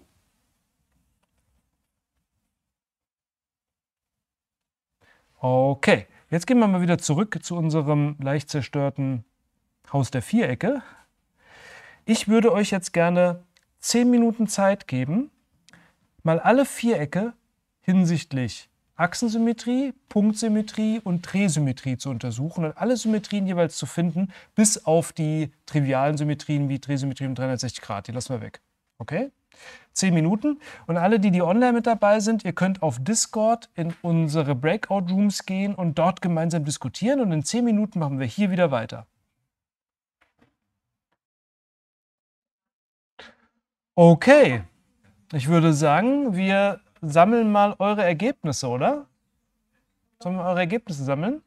Okay, jetzt gehen wir mal wieder zurück zu unserem leicht zerstörten Haus der Vierecke. Ich würde euch jetzt gerne zehn Minuten Zeit geben, mal alle Vierecke hinsichtlich Achsensymmetrie, Punktsymmetrie und Drehsymmetrie zu untersuchen und alle Symmetrien jeweils zu finden, bis auf die trivialen Symmetrien wie Drehsymmetrie um 360 Grad. Die lassen wir weg. Okay? zehn Minuten. Und alle, die, die online mit dabei sind, ihr könnt auf Discord in unsere Breakout Rooms gehen und dort gemeinsam diskutieren. Und in zehn Minuten machen wir hier wieder weiter. Okay, ich würde sagen, wir sammeln mal eure Ergebnisse, oder? Sollen wir eure Ergebnisse sammeln?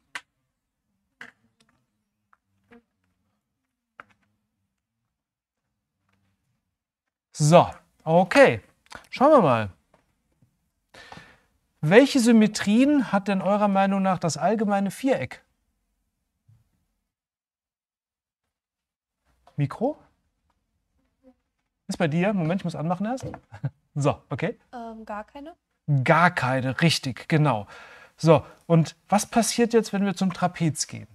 So. Okay, schauen wir mal. Welche Symmetrien hat denn eurer Meinung nach das allgemeine Viereck? Mikro? Ist bei dir? Moment, ich muss anmachen erst. So, okay. Ähm, gar keine. Gar keine, richtig, genau. So, und was passiert jetzt, wenn wir zum Trapez gehen?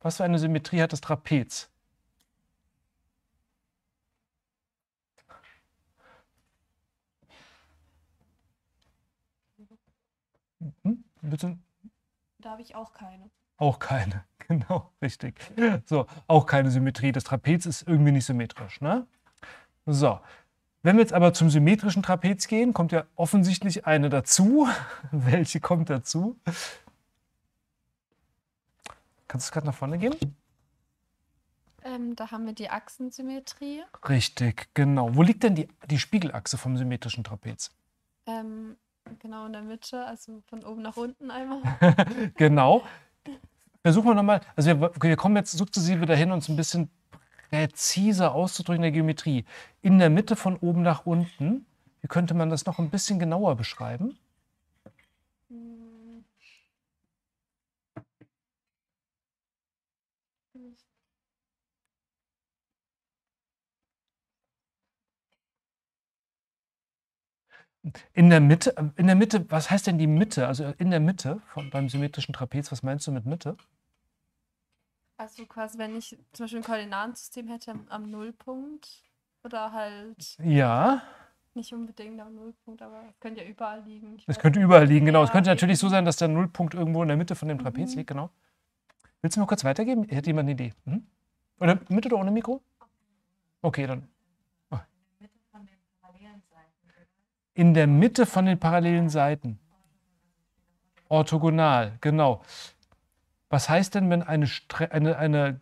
Was für eine Symmetrie hat das Trapez? Hm? Bitte? Da habe ich auch keine. Auch keine, genau, richtig. So, auch keine Symmetrie. Das Trapez ist irgendwie nicht symmetrisch. Ne? So, wenn wir jetzt aber zum symmetrischen Trapez gehen, kommt ja offensichtlich eine dazu. Welche kommt dazu? Kannst du es gerade nach vorne gehen? Ähm, da haben wir die Achsensymmetrie. Richtig, genau. Wo liegt denn die, die Spiegelachse vom symmetrischen Trapez? Ähm, Genau in der Mitte, also von oben nach unten einmal. genau. Versuchen wir nochmal, also wir, wir kommen jetzt sukzessive dahin, uns ein bisschen präziser auszudrücken in der Geometrie. In der Mitte von oben nach unten, wie könnte man das noch ein bisschen genauer beschreiben? in der Mitte, äh, in der Mitte, was heißt denn die Mitte? Also in der Mitte von, beim symmetrischen Trapez, was meinst du mit Mitte? Also quasi, wenn ich zum Beispiel ein Koordinatensystem hätte am Nullpunkt oder halt. Ja. Nicht unbedingt am Nullpunkt, aber es könnte ja überall liegen. Es könnte überall liegen, genau. Ja, es könnte natürlich so sein, dass der Nullpunkt irgendwo in der Mitte von dem Trapez mhm. liegt, genau. Willst du mir kurz weitergeben? Hätte jemand eine Idee? Mhm. Oder mit oder ohne Mikro? Okay, dann in der Mitte von den parallelen Seiten. Orthogonal, genau. Was heißt denn, wenn eine, Stre eine, eine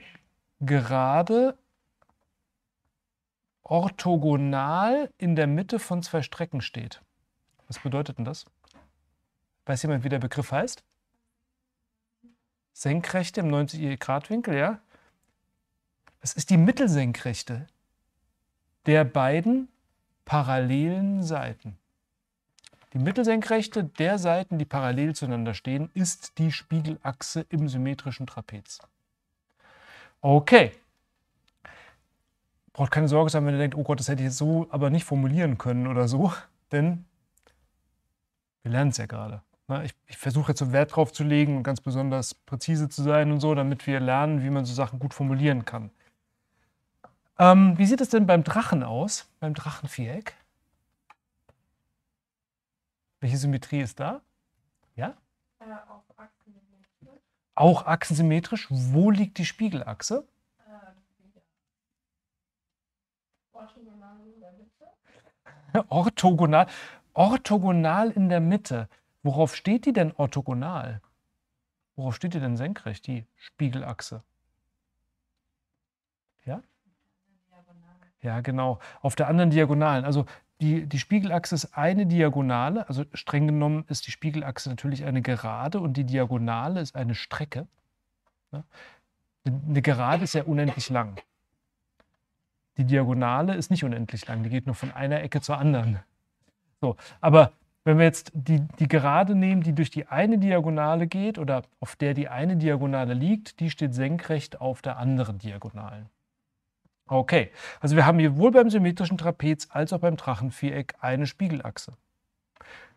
Gerade orthogonal in der Mitte von zwei Strecken steht? Was bedeutet denn das? Weiß jemand, wie der Begriff heißt? Senkrechte im 90-Grad-Winkel, ja? Es ist die Mittelsenkrechte der beiden parallelen Seiten. Die Mittelsenkrechte der Seiten, die parallel zueinander stehen, ist die Spiegelachse im symmetrischen Trapez. Okay. Braucht keine Sorge sein, wenn ihr denkt, oh Gott, das hätte ich jetzt so aber nicht formulieren können oder so, denn wir lernen es ja gerade. Ich, ich versuche jetzt so Wert drauf zu legen und ganz besonders präzise zu sein und so, damit wir lernen, wie man so Sachen gut formulieren kann. Ähm, wie sieht es denn beim Drachen aus, beim Drachenviereck? Welche Symmetrie ist da? Ja? Äh, auch achsensymmetrisch. Auch achsensymmetrisch. Wo liegt die Spiegelachse? Äh, orthogonal. Orthogonal in der Mitte. Worauf steht die denn orthogonal? Worauf steht die denn senkrecht, die Spiegelachse? Ja? Ja, genau. Auf der anderen Diagonalen. Also die, die Spiegelachse ist eine Diagonale, also streng genommen ist die Spiegelachse natürlich eine Gerade und die Diagonale ist eine Strecke. Eine Gerade ist ja unendlich lang. Die Diagonale ist nicht unendlich lang, die geht nur von einer Ecke zur anderen. So, aber wenn wir jetzt die, die Gerade nehmen, die durch die eine Diagonale geht oder auf der die eine Diagonale liegt, die steht senkrecht auf der anderen Diagonalen. Okay, also wir haben hier sowohl beim symmetrischen Trapez als auch beim Drachenviereck eine Spiegelachse.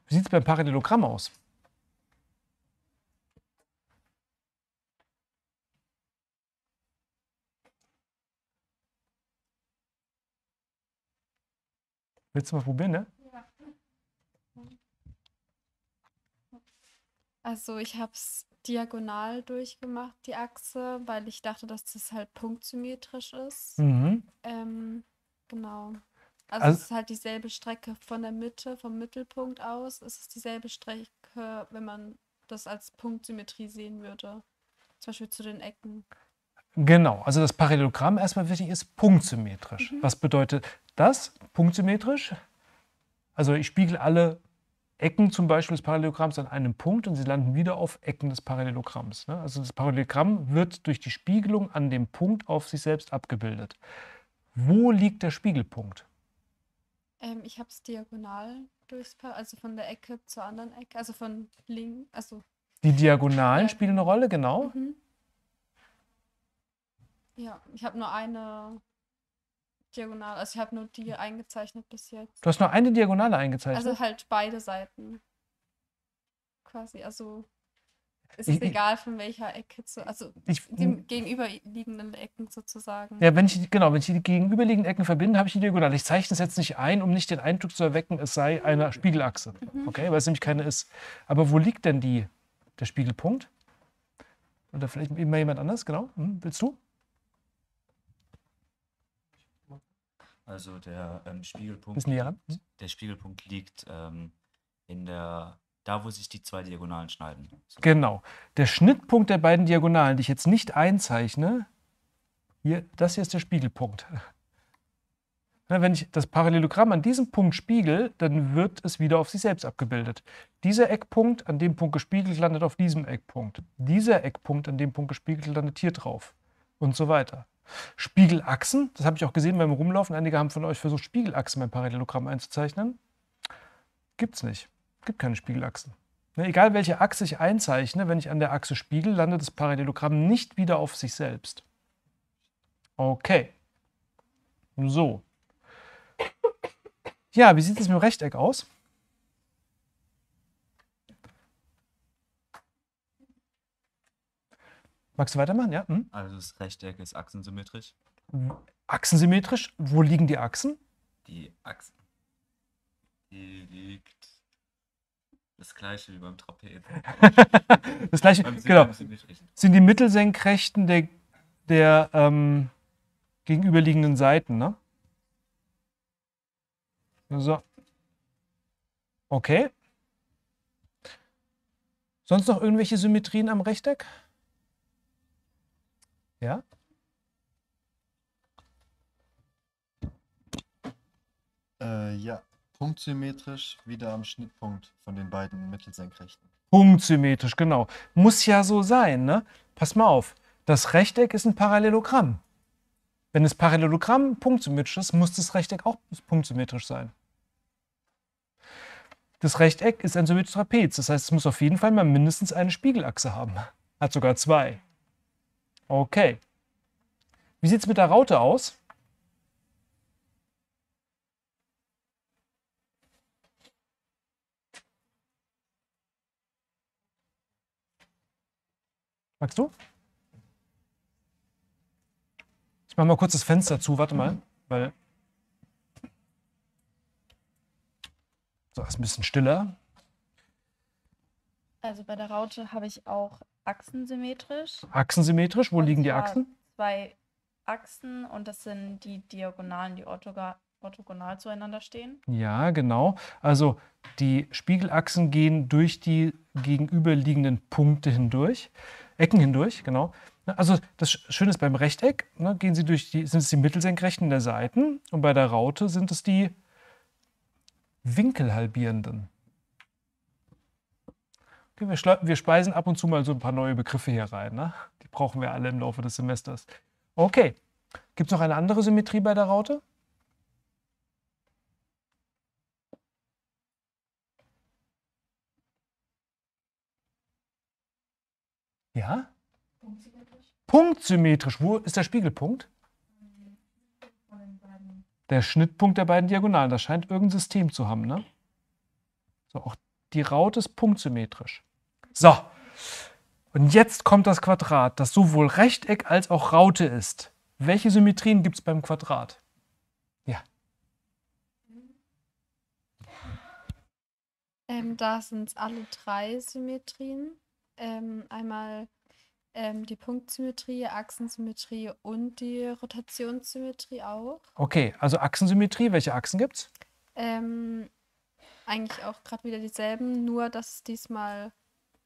Wie sieht es beim Parallelogramm aus? Willst du mal probieren, ne? Ja. Also ich habe es diagonal durchgemacht, die Achse, weil ich dachte, dass das halt punktsymmetrisch ist. Mhm. Ähm, genau. Also, also, es ist halt dieselbe Strecke von der Mitte, vom Mittelpunkt aus. Es ist dieselbe Strecke, wenn man das als Punktsymmetrie sehen würde. Zum Beispiel zu den Ecken. Genau, also das Parallelogramm erstmal wichtig ist punktsymmetrisch. Mhm. Was bedeutet das? Punktsymmetrisch. Also ich spiegel alle Ecken zum Beispiel des Parallelogramms an einem Punkt und sie landen wieder auf Ecken des Parallelogramms. Ne? Also das Parallelogramm wird durch die Spiegelung an dem Punkt auf sich selbst abgebildet. Wo liegt der Spiegelpunkt? Ähm, ich habe es diagonal durchs Par also von der Ecke zur anderen Ecke, also von links, also. Die Diagonalen ja. spielen eine Rolle, genau. Mhm. Ja, ich habe nur eine Diagonal. Also ich habe nur die eingezeichnet bis jetzt. Du hast nur eine Diagonale eingezeichnet? Also halt beide Seiten. Quasi. Also es ist ich, egal, von welcher Ecke zu, also ich, die gegenüberliegenden Ecken sozusagen. Ja, wenn ich, genau, wenn ich die gegenüberliegenden Ecken verbinde, habe ich die Diagonale. Ich zeichne es jetzt nicht ein, um nicht den Eindruck zu erwecken, es sei eine mhm. Spiegelachse. Mhm. Okay, weil es nämlich keine ist. Aber wo liegt denn die, der Spiegelpunkt? Oder vielleicht immer jemand anders, genau. Hm, willst du? Also der ähm, Spiegelpunkt. Bisschen liegt, hm? Der Spiegelpunkt liegt ähm, in der da, wo sich die zwei Diagonalen schneiden. So. Genau. Der Schnittpunkt der beiden Diagonalen, die ich jetzt nicht einzeichne, hier, das hier ist der Spiegelpunkt. Wenn ich das Parallelogramm an diesem Punkt spiegel, dann wird es wieder auf sich selbst abgebildet. Dieser Eckpunkt an dem Punkt gespiegelt landet auf diesem Eckpunkt. Dieser Eckpunkt an dem Punkt gespiegelt landet hier drauf. Und so weiter. Spiegelachsen, das habe ich auch gesehen beim Rumlaufen. Einige haben von euch versucht, Spiegelachsen beim Parallelogramm einzuzeichnen. Gibt es nicht. Gibt keine Spiegelachsen. Ne, egal welche Achse ich einzeichne, wenn ich an der Achse spiegel, landet das Parallelogramm nicht wieder auf sich selbst. Okay. So. Ja, wie sieht es mit dem Rechteck aus? Magst du weitermachen, ja? Hm? Also das Rechteck ist achsensymmetrisch. Achsensymmetrisch? Wo liegen die Achsen? Die Achsen. Die liegt das gleiche wie beim Trapez. das gleiche, genau. Sind die Mittelsenkrechten der, der ähm, gegenüberliegenden Seiten, ne? So. Okay. Sonst noch irgendwelche Symmetrien am Rechteck? Ja? Äh, ja. Punktsymmetrisch wieder am Schnittpunkt von den beiden Mittelsenkrechten. Punktsymmetrisch, genau. Muss ja so sein, ne? Pass mal auf. Das Rechteck ist ein Parallelogramm. Wenn das Parallelogramm punktsymmetrisch ist, muss das Rechteck auch punktsymmetrisch sein. Das Rechteck ist ein symmetrisches Trapez. Das heißt, es muss auf jeden Fall mal mindestens eine Spiegelachse haben. Hat sogar zwei. Okay. Wie sieht es mit der Raute aus? Magst du? Ich mache mal kurz das Fenster zu, warte mal, weil. So, ist ein bisschen stiller. Also bei der Raute habe ich auch achsensymmetrisch. Achsensymmetrisch, wo und liegen die Achsen? Zwei Achsen und das sind die Diagonalen, die orthogonal zueinander stehen. Ja, genau. Also die Spiegelachsen gehen durch die gegenüberliegenden Punkte hindurch, Ecken hindurch, genau. Also das Schöne ist beim Rechteck, ne, gehen sie durch die, sind es die Mittelsenkrechten der Seiten und bei der Raute sind es die Winkelhalbierenden wir, wir speisen ab und zu mal so ein paar neue Begriffe hier rein. Ne? Die brauchen wir alle im Laufe des Semesters. Okay. Gibt es noch eine andere Symmetrie bei der Raute? Ja? Punktsymmetrisch. Punktsymmetrisch. Wo ist der Spiegelpunkt? Der Schnittpunkt der beiden Diagonalen. Das scheint irgendein System zu haben, ne? So, auch die Raute ist punktsymmetrisch. So. Und jetzt kommt das Quadrat, das sowohl Rechteck als auch Raute ist. Welche Symmetrien gibt es beim Quadrat? Ja. Ähm, da sind es alle drei Symmetrien. Ähm, einmal ähm, die Punktsymmetrie, Achsensymmetrie und die Rotationssymmetrie auch. Okay, also Achsensymmetrie, welche Achsen gibt's? Ähm, eigentlich auch gerade wieder dieselben, nur dass es diesmal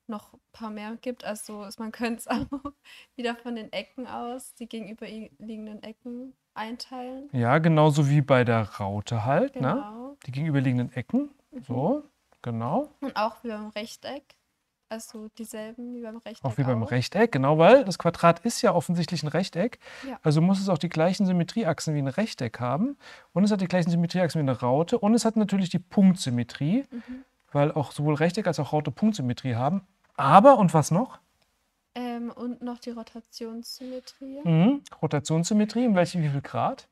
noch ein paar mehr gibt. Also man könnte es auch wieder von den Ecken aus, die gegenüberliegenden Ecken einteilen. Ja, genauso wie bei der Raute halt, ne? genau. ne? Die gegenüberliegenden Ecken. Mhm. genau. Und auch wie beim Rechteck. Also dieselben wie beim Rechteck. Auch wie auch. beim Rechteck, genau, weil das Quadrat ist ja offensichtlich ein Rechteck. Ja. Also muss es auch die gleichen Symmetrieachsen wie ein Rechteck haben. Und es hat die gleichen Symmetrieachsen wie eine Raute. Und es hat natürlich die Punktsymmetrie. Mhm weil auch sowohl Rechteck als auch Raute Punktsymmetrie haben. Aber, und was noch? Ähm, und noch die Rotationssymmetrie. Mhm. Rotationssymmetrie, in welche, wie viel Grad?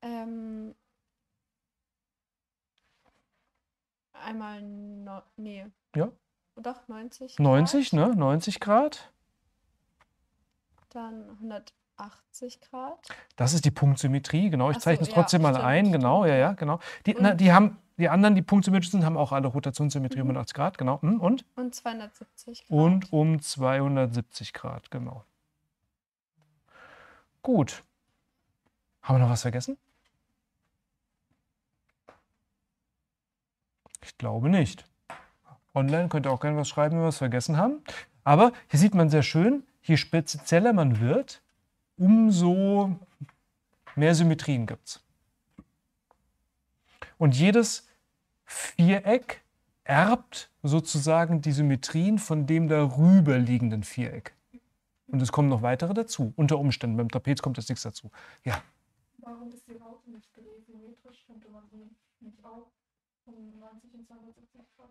Ähm, einmal, no, nee. Ja? Doch, 90 Grad. 90, ne? 90 Grad. Dann 100, 80 Grad. Das ist die Punktsymmetrie, genau. Ich so, zeichne es ja, trotzdem mal stimmt. ein, genau, ja, ja, genau. Die, na, die haben, die anderen, die punktsymmetrisch sind, haben auch alle Rotationssymmetrie mhm. um 180 Grad, genau. Hm, und? Und 270 Grad. Und um 270 Grad, genau. Gut. Haben wir noch was vergessen? Ich glaube nicht. Online könnt ihr auch gerne was schreiben, wenn wir was vergessen haben. Aber hier sieht man sehr schön, je spezieller man wird, umso mehr Symmetrien gibt es. Und jedes Viereck erbt sozusagen die Symmetrien von dem darüber liegenden Viereck. Und es kommen noch weitere dazu, unter Umständen. Beim Trapez kommt jetzt nichts dazu. Ja. Warum ist die Raute nicht symmetrisch? Könnte man sie nicht auch um 90 und 270 Grad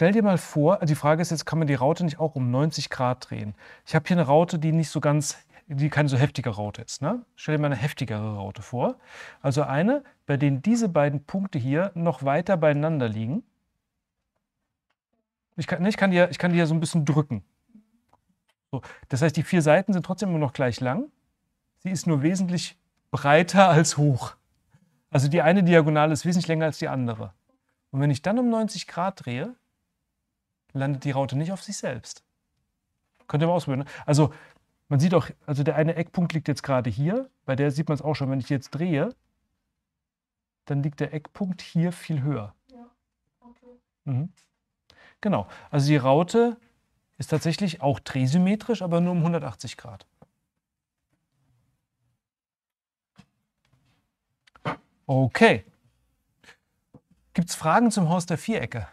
Stell dir mal vor, die Frage ist jetzt, kann man die Raute nicht auch um 90 Grad drehen? Ich habe hier eine Raute, die nicht so ganz, die keine so heftige Raute ist. Ne? Stell dir mal eine heftigere Raute vor. Also eine, bei denen diese beiden Punkte hier noch weiter beieinander liegen. Ich kann, ne, ich kann, die, ich kann die ja so ein bisschen drücken. So, das heißt, die vier Seiten sind trotzdem immer noch gleich lang. Sie ist nur wesentlich breiter als hoch. Also die eine Diagonale ist wesentlich länger als die andere. Und wenn ich dann um 90 Grad drehe, landet die Raute nicht auf sich selbst. Könnt ihr mal ausprobieren. Ne? Also man sieht auch, also der eine Eckpunkt liegt jetzt gerade hier. Bei der sieht man es auch schon, wenn ich jetzt drehe, dann liegt der Eckpunkt hier viel höher. Ja. Okay. Mhm. Genau. Also die Raute ist tatsächlich auch drehsymmetrisch, aber nur um 180 Grad. Okay. Gibt es Fragen zum Haus der Vierecke?